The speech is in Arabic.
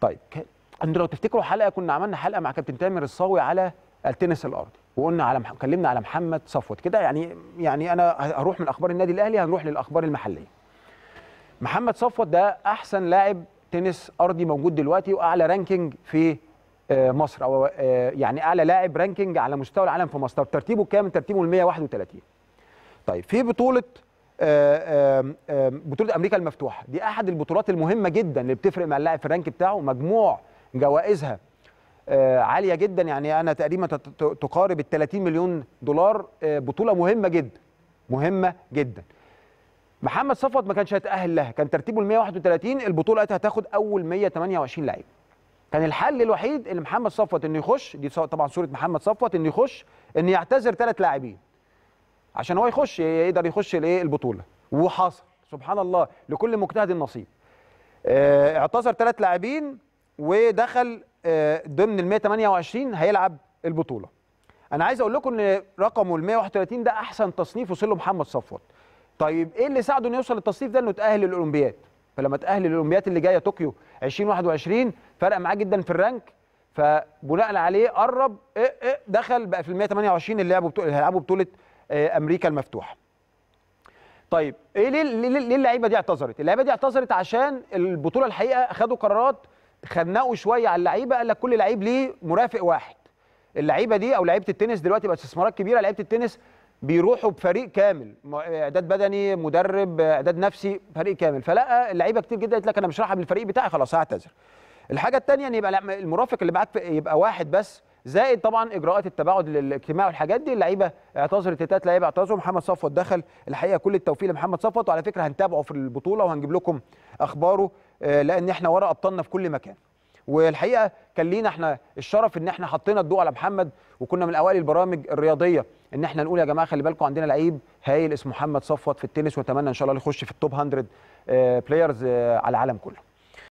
طيب انتوا لو تفتكروا حلقه كنا عملنا حلقه مع كابتن تامر الصاوي على التنس الارضي وقلنا على مح... كلمنا على محمد صفوت كده يعني يعني انا هروح من اخبار النادي الاهلي هنروح للاخبار المحليه محمد صفوت ده احسن لاعب تنس ارضي موجود دلوقتي واعلى رانكينج في آه، مصر او آه، يعني اعلى لاعب رانكينج على مستوى العالم في مصر ترتيبه كام ترتيبه ال 131 طيب في بطوله آه، آه، آه، بطوله امريكا المفتوحه دي احد البطولات المهمه جدا اللي بتفرق مع اللاعب في الرانك بتاعه مجموع جوائزها عاليه جدا يعني انا تقريبا تقارب ال 30 مليون دولار بطوله مهمه جدا مهمه جدا محمد صفوت ما كانش هيتاهل لها كان ترتيبه ال 131 البطوله هتاخد اول 128 لعيب كان الحل الوحيد ان محمد صفوت انه يخش دي طبعا صوره محمد صفوت انه يخش انه يعتذر ثلاث لاعبين عشان هو يخش يقدر يخش الايه البطوله وحصل سبحان الله لكل مجتهد نصيب اه اعتذر ثلاث لاعبين ودخل اه ضمن ال 128 هيلعب البطوله انا عايز اقول لكم ان رقمه ال 131 ده احسن تصنيف وصل له محمد صفوت طيب ايه اللي ساعده انه يوصل للتصنيف ده انه تاهل للاولمبياد فلما تاهل للاولمبياد اللي جايه طوكيو 2021 فرق معاه جدا في الرانك فبناء عليه قرب إيه إيه دخل بقى في ال 128 اللي لعبوا هيلعبوا بطوله آه، امريكا المفتوحه طيب ايه ليه ليه اللعيبه دي اعتذرت اللعيبه دي اعتذرت عشان البطوله الحقيقه خدوا قرارات خنقوا شويه على اللعيبه قال لك كل لعيب ليه مرافق واحد اللعيبه دي او لعيبه التنس دلوقتي بقت استثمارات كبيره لعيبه التنس بيروحوا بفريق كامل اعداد بدني مدرب اعداد نفسي فريق كامل فلا اللعيبه كتير جدا قالت لك انا مش راحه بالفريق بتاعي خلاص هعتذر الحاجه الثانيه ان يبقى المرافق اللي معاك يبقى واحد بس زائد طبعا اجراءات التباعد الاجتماعي والحاجات دي اللعيبه اعتذرت تلات لعيبه اعتذروا محمد صفوت دخل الحقيقه كل التوفيق لمحمد صفوت وعلى فكره هنتابعه في البطوله وهنجيب لكم اخباره آه، لان احنا ورا ابطالنا في كل مكان والحقيقه كان لينا احنا الشرف ان احنا حطينا الضوء على محمد وكنا من اوائل البرامج الرياضيه ان احنا نقول يا جماعه خلي بالكم عندنا لعيب هايل اسمه محمد صفوت في التنس واتمنى ان شاء الله يخش في التوب 100 بلايرز على العالم كله